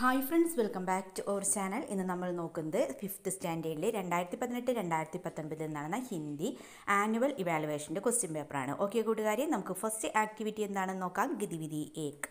hi friends welcome back to our channel ഇന്ന് നമ്മൾ നോക്കുന്നത് ഫിഫ്ത്ത് സ്റ്റാൻഡേർഡിൽ രണ്ടായിരത്തി പതിനെട്ട് രണ്ടായിരത്തി പത്തൊൻപതിൽ നടന്ന ഹിന്ദി ആനുവൽ ഇവാലുവേഷൻ്റെ ക്വസ്റ്റ്യൻ പേപ്പറാണ് ഓക്കെ കൂട്ടുകാരി നമുക്ക് ഫസ്റ്റ് ആക്ടിവിറ്റി എന്താണെന്ന് നോക്കാം ഗതിവിധി ഏക്ക്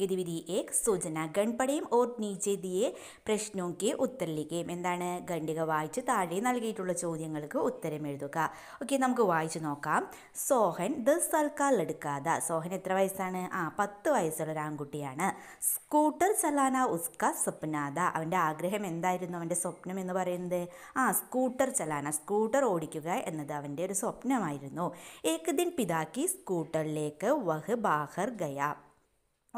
ഗതിവിധി എക് സൂചന ഗൺപടയും ഓർ നീച്ച ദിയെ പ്രശ്നോക്ക് ഉത്തരലിക്കുകയും എന്താണ് ഖണ്ഡിക വായിച്ച് താഴെ നൽകിയിട്ടുള്ള ചോദ്യങ്ങൾക്ക് ഉത്തരം എഴുതുക ഓക്കെ നമുക്ക് വായിച്ചു നോക്കാം സോഹൻ ദ സൽക്കാൽ എടുക്കാതെ സോഹൻ എത്ര വയസ്സാണ് ആ പത്ത് വയസ്സുള്ള ഒരാൺകുട്ടിയാണ് സ്കൂട്ടർ ചലാന ഉസ്ക സ്വപ്നാഥ അവൻ്റെ ആഗ്രഹം എന്തായിരുന്നു അവൻ്റെ സ്വപ്നം എന്ന് പറയുന്നത് ആ സ്കൂട്ടർ ചലാന സ്കൂട്ടർ ഓടിക്കുക എന്നത് അവൻ്റെ ഒരു സ്വപ്നമായിരുന്നു ഏകദിൻ പിതാക്കി സ്കൂട്ടറിലേക്ക് വഹ് ബാഹർ ഗയാ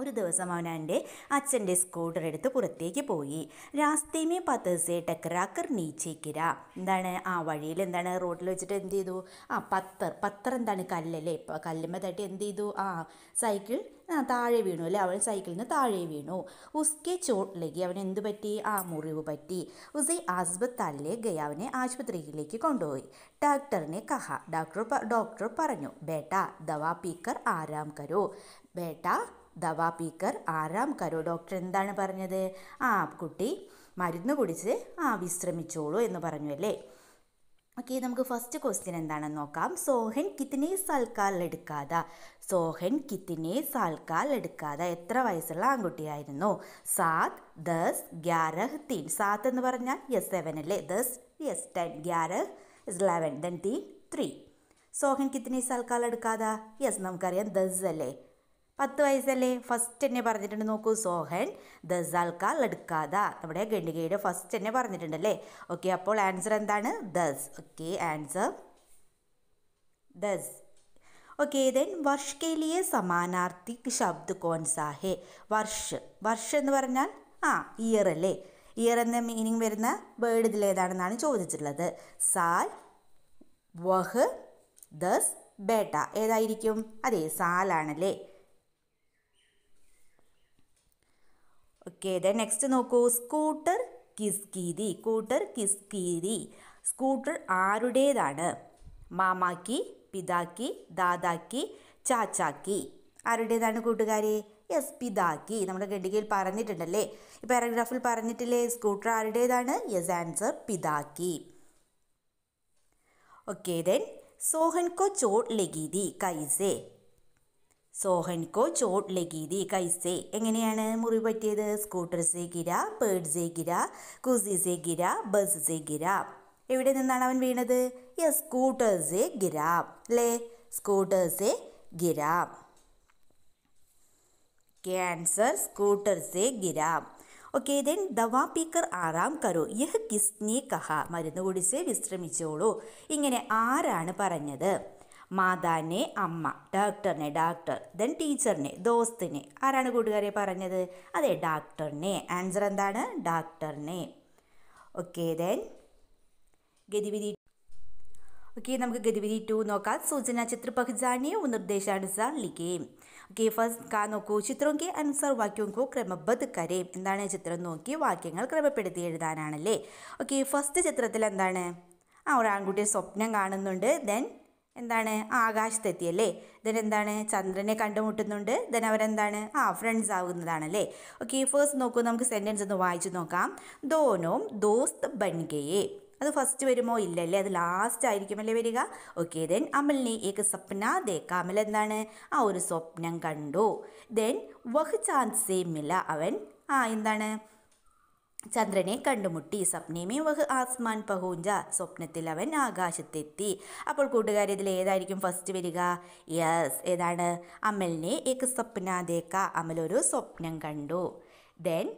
ഒരു ദിവസം അവൻ എൻ്റെ അച്ഛൻ്റെ സ്കൂട്ടർ എടുത്ത് പുറത്തേക്ക് പോയി രാസ്തേമേ പത്തസേ ടെക്കറാക്കർ നീച്ചേക്കിര എന്താണ് ആ വഴിയിൽ എന്താണ് റോഡിൽ വെച്ചിട്ട് എന്ത് ചെയ്തു ആ പത്തർ പത്തർ എന്താണ് കല്ലല്ലേ ഇപ്പോൾ കല്ലുമ്പോൾ തട്ടി എന്ത് ചെയ്തു ആ സൈക്കിൾ ആ താഴെ വീണു അല്ലേ അവൻ സൈക്കിളിൽ നിന്ന് താഴെ വീണു ഉസ്കെ ചോട്ടിലേക്ക് അവൻ എന്ത് പറ്റി ആ മുറിവ് പറ്റി ഉസൈ ആസ്പത്താലിലെ ഗയ അവനെ ആശുപത്രിയിലേക്ക് കൊണ്ടുപോയി ഡോക്ടറിനെ കഹ ഡോക്ടർ ഡോക്ടർ പറഞ്ഞു ബേട്ട ദവാ പീക്കർ ആരാം കരോ ബേട്ട ദവാ പീക്കർ ആരാം കരോ ഡോക്ടർ എന്താണ് പറഞ്ഞത് ആ കുട്ടി മരുന്ന് കുടിച്ച് ആ വിശ്രമിച്ചോളൂ എന്ന് പറഞ്ഞു അല്ലേ ഓക്കെ നമുക്ക് ഫസ്റ്റ് ക്വസ്റ്റ്യൻ എന്താണെന്ന് നോക്കാം സോഹൻ കിത്തിനെ സാൽക്കാൽ എടുക്കാത സോഹൻ കിത്തിനെ സാൽക്കാൽ എടുക്കാത എത്ര വയസ്സുള്ള ആൺകുട്ടിയായിരുന്നു സാത് ദസ് ഗ്യാരഹ് തീൻ സാത്ത് എന്ന് പറഞ്ഞാൽ യെസ് സെവൻ അല്ലേ ദസ് യെസ് ടെൻ ഗ്യാരഹ് ഇസ് ലെവൻ ദെൻ തീൻ ത്രീ സോഹൻ കിത്തിനെ സാൽക്കാൽ എടുക്കാത യെസ് നമുക്കറിയാം ദസ് അല്ലേ പത്ത് വയസ്സല്ലേ ഫസ്റ്റ് തന്നെ പറഞ്ഞിട്ടുണ്ട് നോക്കൂ സോഹൻ ദസാൽക്ക ലടുക്കാത നമ്മുടെ ഖണ്ഡികയുടെ ഫസ്റ്റ് തന്നെ പറഞ്ഞിട്ടുണ്ടല്ലേ ഓക്കെ അപ്പോൾ ആൻസർ എന്താണ് ദസ് ഓക്കെ ആൻസർ ദസ് ഓക്കെ ദെൻ വർഷ് കെലിയ സമാനാർത്ഥി ശബ്ദ് കോൺസാ വർഷ് വർഷ് എന്ന് പറഞ്ഞാൽ ആ ഇയർ അല്ലേ ഇയർ എന്ന മീനിങ് വരുന്ന വേർഡ് ഇതിലേതാണെന്നാണ് ചോദിച്ചിട്ടുള്ളത് സാൽ വഹ് ദസ് ബേട്ട ഏതായിരിക്കും അതെ സാലാണല്ലേ ഓക്കെ ദ നെക്സ്റ്റ് നോക്കൂ സ്കൂട്ടർ കിസ്കീതി കൂട്ടർ കിസ്കീതി സ്കൂട്ടർ ആരുടേതാണ് മാമാക്കി പിതാക്കി ദാദാക്കി ചാച്ചാക്കി ആരുടേതാണ് കൂട്ടുകാരെ യെസ് പിതാക്കി നമ്മുടെ ഗണ്ടികയിൽ പറഞ്ഞിട്ടുണ്ടല്ലേ ഈ പാരഗ്രാഫിൽ പറഞ്ഞിട്ടില്ലേ സ്കൂട്ടർ ആരുടേതാണ് യെസ് ആൻസർ പിതാക്കി ഓക്കെ ദെൻ സോഹൻ കോ ചോട്ട് ലഗീതി കൈസേ സോഹൻകോ ചോട്ട് ലഗീതി കൈസേ എങ്ങനെയാണ് മുറി പറ്റിയത് സ്കൂട്ടർ സേഗിര പേഡ് സേഗിര കുസി സേഗിര ബസ് സേഗിര എവിടെ നിന്നാണ് അവൻ വീണത് യെസ് സ്കൂട്ടേഴ്സേ ഗിര സ്കൂട്ടർ സ്കൂട്ടേഴ്സേ ഗിര ക്യാൻസർ സ്കൂട്ടർ സ്കൂട്ടേഴ്സേ ഗിര ഓക്കെ ദെൻ ദവാ പീക്കർ ആറാം കരോ യഹ് കിസ്നി കഹ മരുന്ന് കുടിച്ച് വിശ്രമിച്ചോളൂ ഇങ്ങനെ ആരാണ് പറഞ്ഞത് മാതാനെ അമ്മ ഡോക്ടറിനെ ഡാക്ടർ ദെൻ ടീച്ചറിനെ ദോസ്തിനെ ആരാണ് കൂട്ടുകാരെ പറഞ്ഞത് അതെ ഡാക്ടറിനെ ആൻസർ എന്താണ് ഡാക്ടറിനെ ഓക്കെ ദെൻ ഗതിവിധി ഓക്കെ നമുക്ക് ഗതിവിധി ടു നോക്കാം സൂചന ചിത്ര പഹചാനെ നിർദ്ദേശാനുസാർ ലിഖേം ഓക്കെ ഫസ്റ്റ് കാ നോക്കൂ ചിത്രം കെ അനുസാർ വാക്യം കോ ക്രമബദ് കരയും എന്താണ് ചിത്രം നോക്കി വാക്യങ്ങൾ ക്രമപ്പെടുത്തി എഴുതാനാണല്ലേ ഓക്കെ ഫസ്റ്റ് ചിത്രത്തിൽ എന്താണ് ആ ഒരാൺകുട്ടിയെ സ്വപ്നം കാണുന്നുണ്ട് ദെൻ എന്താണ് ആകാശത്തെത്തിയല്ലേ ദെൻ എന്താണ് ചന്ദ്രനെ കണ്ടുമുട്ടുന്നുണ്ട് ദെൻ അവരെന്താണ് ആ ഫ്രണ്ട്സ് ആവുന്നതാണല്ലേ ഓക്കെ ഫേസ്റ്റ് നോക്കൂ നമുക്ക് സെൻറ്റൻസ് ഒന്ന് വായിച്ചു നോക്കാം ദോനോം ദോസ്ത് ബൺഗയെ അത് ഫസ്റ്റ് വരുമോ ഇല്ലല്ലേ അത് ലാസ്റ്റ് ആയിരിക്കും അല്ലേ വരിക ഓക്കെ ദെൻ അമലിനെ ഏക്ക് സ്വപ്ന ദേക്കാം അമൽ എന്താണ് ആ ഒരു സ്വപ്നം കണ്ടു ദെൻ വഹ് ചാൻസേ മില അവൻ ആ എന്താണ് ചന്ദ്രനെ കണ്ടുമുട്ടി സ്വപ്നമേ വഹ് ആസ്മാൻ പഹൂഞ്ച സ്വപ്നത്തിൽ അവൻ ആകാശത്തെത്തി അപ്പോൾ കൂട്ടുകാർ ഇതിൽ ഏതായിരിക്കും ഫസ്റ്റ് വരിക യെസ് ഏതാണ് അമലിനെ ഏക്ക് സ്വപ്നാദേക്ക അമൽ ഒരു സ്വപ്നം കണ്ടു ദെൻ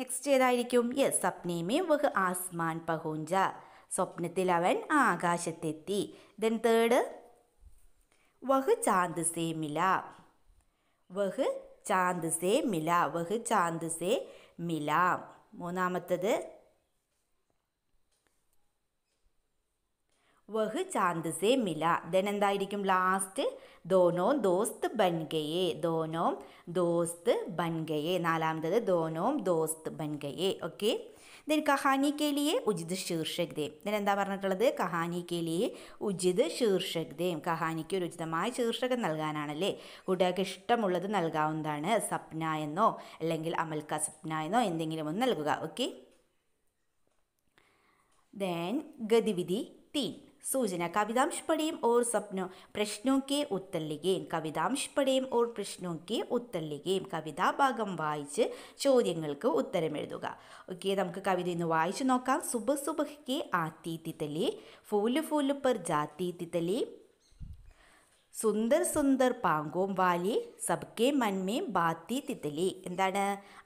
നെക്സ്റ്റ് ഏതായിരിക്കും യെസ് സ്വപ്നമേ വഹ് ആസ്മാൻ പഹൂഞ്ച സ്വപ്നത്തിൽ അവൻ ആകാശത്തെത്തി ദെൻ തേർഡ് വഹ് ചാന്ത് സേ മില വഹ് ചാന്ത് സേ മില വഹ് ചാന്ത് സേ മിലാം മൂന്നാമത്തത് വഹ് ചാന്ദ് സെ മില ദെൻ എന്തായിരിക്കും ലാസ്റ്റ് ദോനോ ദോസ്ത് ബൻഗയെ ദോനോം ദോസ്ത് ബൻഗയെ നാലാമത്തത് ദോനോം ദോസ്ത് ബൻഗയെ ഓക്കെ ദെൻ കഹാനി ലിയെ ഉചിത് ശീർഷക് ദേം ദെൻ എന്താ പറഞ്ഞിട്ടുള്ളത് കഹാനി ലിയെ ഉചിത് ശീർഷക് ദേം കഹാനിക്ക് ഒരു ഉചിതമായ ശീർഷകം നൽകാനാണല്ലേ കൂട്ടുകാർക്ക് ഇഷ്ടമുള്ളത് നൽകാവുന്നതാണ് സപ്ന എന്നോ അല്ലെങ്കിൽ അമൽക്ക സപ്ന എന്നോ എന്തെങ്കിലും ഒന്ന് നൽകുക ഓക്കെ ദെൻ ഗതിവിധി തീൻ സൂചന കവിതാംശ് പടേം ഓർ സ്വപ്നം പ്രശ്നോ കെ ഉത്തല്ലികയും കവിതാംശ് പടേം ഓർ പ്രശ്നോ കെ ഉത്തല്ലികയും കവിതാഭാഗം വായിച്ച് ചോദ്യങ്ങൾക്ക് ഉത്തരം എഴുതുക ഓക്കെ നമുക്ക് കവിത ഇന്ന് വായിച്ചു നോക്കാം സുബ സുബഹ് കെ ആത്തി തിത്തലി ഫൂല് ഫൂല് പർ ജാത്തി തിത്തലി സുന്ദർ സുന്ദർ പാങ്കോം വാലി സബ്കെ മന്മേ ബാത്തി തിത്തലി എന്താണ്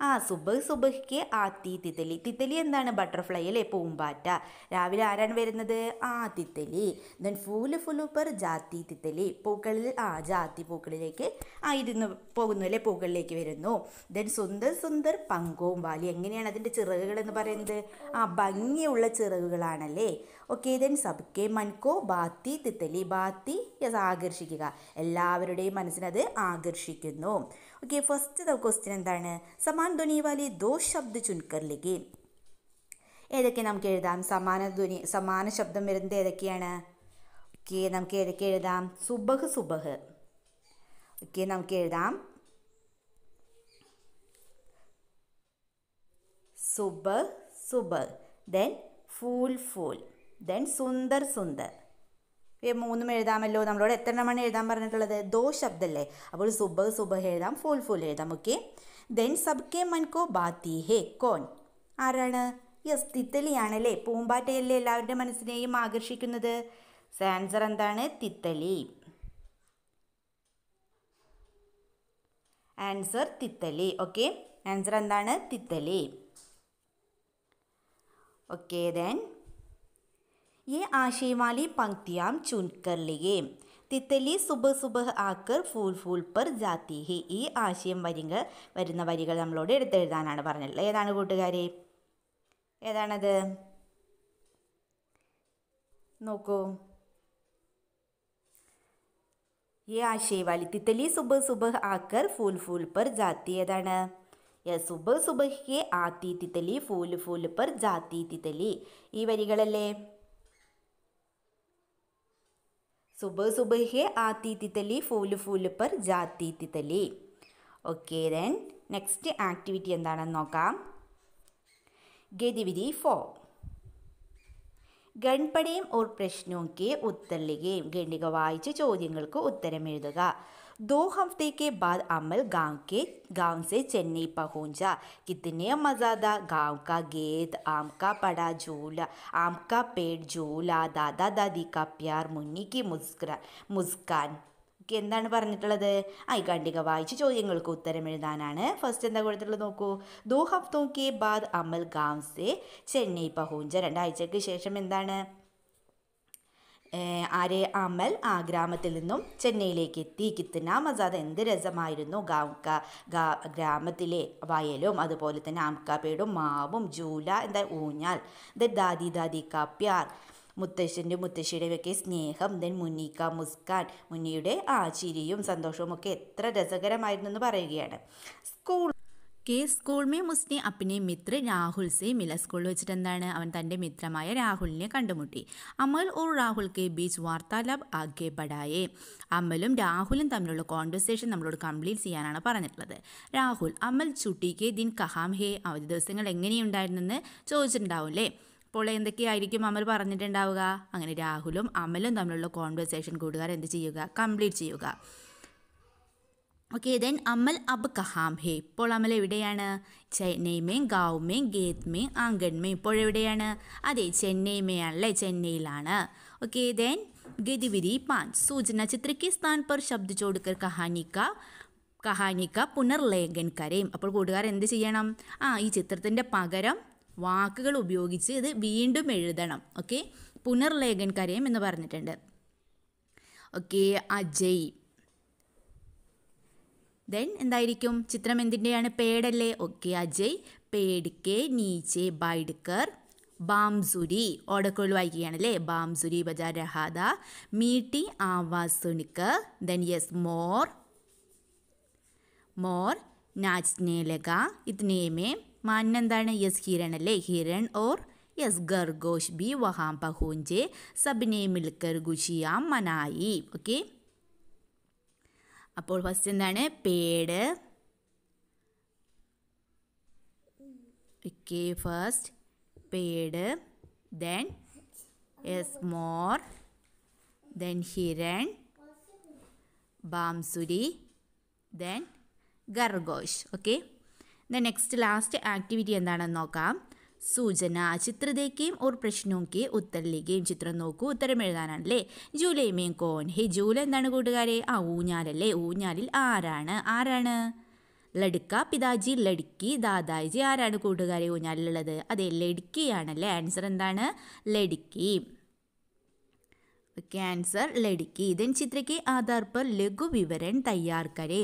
ആ സുബഹ് സുബഹ്ക്ക് ആത്തി തിത്തലി തിത്തലി എന്താണ് ബട്ടർഫ്ലൈ അല്ലേ പൂമ്പാറ്റ രാവിലെ ആരാണ് വരുന്നത് ആ തിത്തലി ദെൻ ഫൂല് ഫുലൂപ്പർ ജാത്തി തിത്തലി പൂക്കളിൽ ആ ജാത്തി പൂക്കളിലേക്ക് ആ ഇരുന്ന് പോകുന്നു അല്ലേ പൂക്കളിലേക്ക് വരുന്നു ദെൻ സുന്ദർ സുന്ദർ പങ്കോം വാലി എങ്ങനെയാണ് അതിൻ്റെ ചിറകുകൾ എന്ന് പറയുന്നത് ആ ഭംഗിയുള്ള ചിറകുകളാണല്ലേ ഓക്കെ ദെൻ സബ്കെ മൻകോ ബാത്തി തിത്തലി ബാത്തി ആകർഷിക്കുക ചെയ്യുക എല്ലാവരുടെയും മനസ്സിനത് ആകർഷിക്കുന്നു ഓക്കെ ഫസ്റ്റ് ക്വസ്റ്റ്യൻ എന്താണ് സമാൻ ധ്വനി വാലി ദോ ശബ്ദ ചുൻകർ ഏതൊക്കെ നമുക്ക് എഴുതാം സമാന ധ്വനി സമാന ശബ്ദം വരുന്നത് ഏതൊക്കെയാണ് ഓക്കെ നമുക്ക് ഏതൊക്കെ എഴുതാം സുബഹ് സുബഹ് ഓക്കെ നമുക്ക് എഴുതാം സുബ സുബ ദെൻ ഫൂൽ ഫൂൽ ദെൻ സുന്ദർ സുന്ദർ മൂന്നും എഴുതാമല്ലോ നമ്മളോട് എത്ര എണ്ണമാണ് എഴുതാൻ പറഞ്ഞിട്ടുള്ളത് ദോ ശബ്ദമല്ലേ അപ്പോൾ സുബ് സുബ് എഴുതാം ഫുൾ ഫുൾ എഴുതാം ഓക്കെ ദെൻ സബ് കെ മൻകോ ബാത്തി ഹേ കോൻ ആരാണ് യെസ് തിത്തലിയാണല്ലേ പൂമ്പാറ്റയല്ലേ എല്ലാവരുടെ മനസ്സിനെയും ആകർഷിക്കുന്നത് ആൻസർ എന്താണ് തിത്തലി ആൻസർ തിത്തലി ഓക്കെ ആൻസർ എന്താണ് തിത്തലി ഓക്കെ ദെൻ ये आशय वाली पंक्तियाँ चुन कर लिए തിത്തലി സുബ് സുബ് ആക്കർ ഫുൾ ഫുൾ പർ ജാത്തി ഹി ഈ ആശയം വരികൾ വരുന്ന വരികൾ നമ്മളോട് എടുത്തെഴുതാനാണ് പറഞ്ഞിട്ടുള്ളത് ഏതാണ് കൂട്ടുകാരെ ഏതാണത് നോക്കൂ ഈ ആശയ വാലി തിത്തലി സുബ് സുബ് ആക്കർ ഫുൾ ഫുൾ പർ ജാത്തി ഏതാണ് സുബ് സുബ് ഹി ആത്തി തിത്തലി ഫുൾ ഫുൾ പർ ജാത്തി തിത്തലി ഈ വരികളല്ലേ ಸುಬಹ ಸುಬಹಿಗೆ ಆತಿ ತಿತಲಿ ಫೂಲು ಫೂಲು ಪರ್ ಜಾತಿ ತಿತಲಿ ഓക്കെ ദെൻ നെക്സ്റ്റ് ആക്ടിവിറ്റി എന്താണെന്ന് നോക്കാം ഗതിവിധി ഫോ ഗൺപടയും ഒരു പ്രശ്നവും കെ ഉത്തർ ലിഖയും ഖണ്ഡിക വായിച്ച് ചോദ്യങ്ങൾക്ക് ഉത്തരം എഴുതുക दो हफ्ते के बाद अमल गांव के गांव से चेन्नई पहुंचा कितने मज़ेदार गांव का गेद आम का बड़ा झूला आम का पेड़ झूला दादा दादी का प्यार मुन्नी की मुस्कुरा मुस्कान എനിക്ക് എന്താണ് പറഞ്ഞിട്ടുള്ളത് ആ ഈ ഖണ്ഡിക വായിച്ച് ചോദ്യങ്ങൾക്ക് ഉത്തരം എഴുതാനാണ് ഫസ്റ്റ് എന്താ കൊടുത്തിട്ടുള്ളത് നോക്കൂ ദോ ഹഫ്തോ കെ ബാദ് അമൽ ഗാം സെ ചെന്നൈ പഹൂഞ്ച രണ്ടാഴ്ചയ്ക്ക് ശേഷം എന്താണ് ആരെ അമൽ ആ ഗ്രാമത്തിൽ നിന്നും ചെന്നൈയിലേക്ക് എത്തി കിത്തുന മസാദ് എന്ത് രസമായിരുന്നു ഗാംക്ക ഗ്രാമത്തിലെ വയലും അതുപോലെ തന്നെ ആംക്കാപ്പേടും മാവും ജൂല എന്താ ഊഞ്ഞാൽ ദ ദാദി ദാദി കാപ്യാർ മുത്തശ്ശൻ്റെ മുത്തശ്ശിയുടെയൊക്കെ സ്നേഹം ദെൻ മുന്നിക്ക മുസ്കാൻ മുന്നിയുടെ ആ ചിരിയും സന്തോഷവും ഒക്കെ എത്ര രസകരമായിരുന്നു എന്ന് പറയുകയാണ് സ്കൂൾ കെ സ്കൂൾ മേ മുസ്നെ അപ്പിനെ മിത്ര രാഹുൽ സെ മില സ്കൂളിൽ വെച്ചിട്ട് എന്താണ് അവൻ തൻ്റെ മിത്രമായ രാഹുലിനെ കണ്ടുമുട്ടി അമൽ ഓർ രാഹുൽ കെ ബീച്ച് വാർത്താലാപ് ആകെ ബഡായേ അമലും രാഹുലും തമ്മിലുള്ള കോൺവെർസേഷൻ നമ്മളോട് കംപ്ലീറ്റ് ചെയ്യാനാണ് പറഞ്ഞിട്ടുള്ളത് രാഹുൽ അമൽ ചുട്ടി കെ ദിൻ കഹാം ഹേ അവധി ദിവസങ്ങൾ എങ്ങനെയുണ്ടായിരുന്നെന്ന് ചോദിച്ചിട്ടുണ്ടാവും അല്ലേ അപ്പോൾ എന്തൊക്കെയായിരിക്കും അമൽ പറഞ്ഞിട്ടുണ്ടാവുക അങ്ങനെ രാഹുലും അമലും തമ്മിലുള്ള കോൺവെർസേഷൻ കൂടുകാർ എന്ത് ചെയ്യുക കംപ്ലീറ്റ് ചെയ്യുക ഓക്കെ ദെൻ അമ്മൽ അബ് കഹാം ഹേ ഇപ്പോൾ അമൽ എവിടെയാണ് ചെന്നൈമേയും ഗാവുമേയും ഗേത്മേയും ആങ്കൺമേയും ഇപ്പോൾ എവിടെയാണ് അതെ ആണല്ലേ ചെന്നൈയിലാണ് ഓക്കെ ദെൻ ഗതിവിധി പാഞ്ച് സൂചന ചിത്രയ്ക്ക് സ്ഥാൻ പർ ശബ്ദ ചോടുക്കർ കഹാനിക്ക കഹാനിക്ക പുനർലേഖൻ കരയും അപ്പോൾ കൂട്ടുകാർ എന്ത് ചെയ്യണം ആ ഈ ചിത്രത്തിൻ്റെ പകരം വാക്കുകൾ ഉപയോഗിച്ച് ഇത് വീണ്ടും എഴുതണം ഓക്കെ പുനർലേഖൻ കരയും എന്ന് പറഞ്ഞിട്ടുണ്ട് ഓക്കെ അജയ് ദെൻ എന്തായിരിക്കും ചിത്രം എന്തിൻ്റെയാണ് പേടല്ലേ ഓക്കെ അജയ് പേടിക്കെ നീച്ചെ ബൈഡ്കർ ബാംസുരി വായിക്കുകയാണ് അല്ലേ ബാംസുരി ബജാർ രഹാദ മീട്ടി ആവാസ് ദെൻ യെസ് മോർ മോർ നാച്നേലക ഇത്നേമേ മാൻ എന്താണ് യെസ് ഹിരൺ അല്ലേ ഹിരൺ ഓർ യെസ് ഗർഗോഷ് ബി വഹാം പഹൂഞ്ചെ സബിനെ മിൽക്കർ ഗുഷിയാം മനായി ഓക്കെ അപ്പോൾ ഫസ്റ്റ് എന്താണ് പേട് ഓക്കെ ഫസ്റ്റ് പേട് ദെൻ എസ് മോർ ദെൻ ഹിരൺ ബാംസുരി ദെൻ ഗർഗോഷ് okay the next last activity എന്താണെന്ന് നോക്കാം സൂചന ചിത്ര ഓർ പ്രശ്നവും കെ ഉത്തറിലേക്കേം ചിത്രം നോക്കൂ ഉത്തരം എഴുതാനാണല്ലേ മേം കോൻ ഹേ ജൂല എന്താണ് കൂട്ടുകാരെ ആ ഊഞ്ഞാലല്ലേ ഊഞ്ഞാലിൽ ആരാണ് ആരാണ് ലടുക്ക പിതാജി ലടുക്കി ദാദാജി ആരാണ് കൂട്ടുകാരെ ഊഞ്ഞാലിലുള്ളത് അതെ ലടുക്കിയാണല്ലേ ആൻസർ എന്താണ് ലടുക്കി ക്യാൻസർ ലടുക്കി ഇതൻ ചിത്രയ്ക്ക് ആധാർപ്പ് പർ ലഘു വിവരൺ തയ്യാർക്കരേ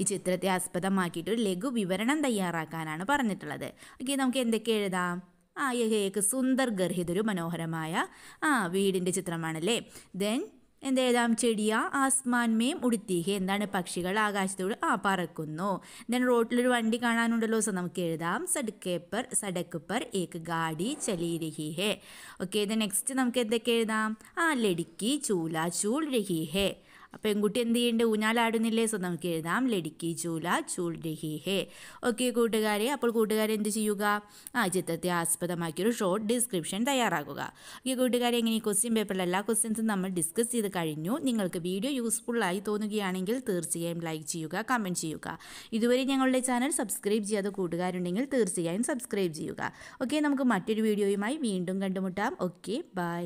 ഈ ചിത്രത്തെ ആസ്പദമാക്കിയിട്ട് ഒരു ലഘു വിവരണം തയ്യാറാക്കാനാണ് പറഞ്ഞിട്ടുള്ളത് ഓക്കെ നമുക്ക് എന്തൊക്കെ എഴുതാം ആ യഹേക്ക് സുന്ദർ ഗർഹിതൊരു മനോഹരമായ ആ വീടിൻ്റെ ചിത്രമാണല്ലേ ദെൻ എന്ത് എഴുതാം ചെടിയ ആസ്മാൻമേം ഉടുത്തീഹെ എന്താണ് പക്ഷികൾ ആകാശത്തോട് ആ പറക്കുന്നു ദെൻ റോട്ടിലൊരു വണ്ടി കാണാനുണ്ടല്ലോ സോ നമുക്ക് എഴുതാം സടുക്കേപ്പർ സഡക്കുപ്പർ ഏക്ക് ഗാഡി ചലിരഹിഹേ ഓക്കെ ഇത് നെക്സ്റ്റ് നമുക്ക് എന്തൊക്കെ എഴുതാം ആ ലടുക്കി ചൂല ചൂൾ രഹിഹേ അപ്പോൾ പെൺകുട്ടി എന്ത് ചെയ്യേണ്ടത് ഊഞ്ഞാലാടുന്നില്ലേ സോ നമുക്ക് എഴുതാം ലടിക്കി ചൂല ചൂൾ ഡി ഹേ ഓക്കെ കൂട്ടുകാരെ അപ്പോൾ കൂട്ടുകാരെ എന്ത് ചെയ്യുക ആ ചിത്രത്തെ ആസ്പദമാക്കി ഒരു ഷോർട്ട് ഡിസ്ക്രിപ്ഷൻ തയ്യാറാക്കുക ഓക്കെ കൂട്ടുകാരെ എങ്ങനെ ഈ ക്വസ്റ്റ്യൻ പേപ്പറിൽ എല്ലാ ക്വസ്റ്റ്യൻസും നമ്മൾ ഡിസ്കസ് ചെയ്ത് കഴിഞ്ഞു നിങ്ങൾക്ക് വീഡിയോ യൂസ്ഫുൾ ആയി തോന്നുകയാണെങ്കിൽ തീർച്ചയായും ലൈക്ക് ചെയ്യുക കമൻറ്റ് ചെയ്യുക ഇതുവരെ ഞങ്ങളുടെ ചാനൽ സബ്സ്ക്രൈബ് ചെയ്യാത്ത കൂട്ടുകാരുണ്ടെങ്കിൽ തീർച്ചയായും സബ്സ്ക്രൈബ് ചെയ്യുക ഓക്കെ നമുക്ക് മറ്റൊരു വീഡിയോയുമായി വീണ്ടും കണ്ടുമുട്ടാം ഓക്കെ ബൈ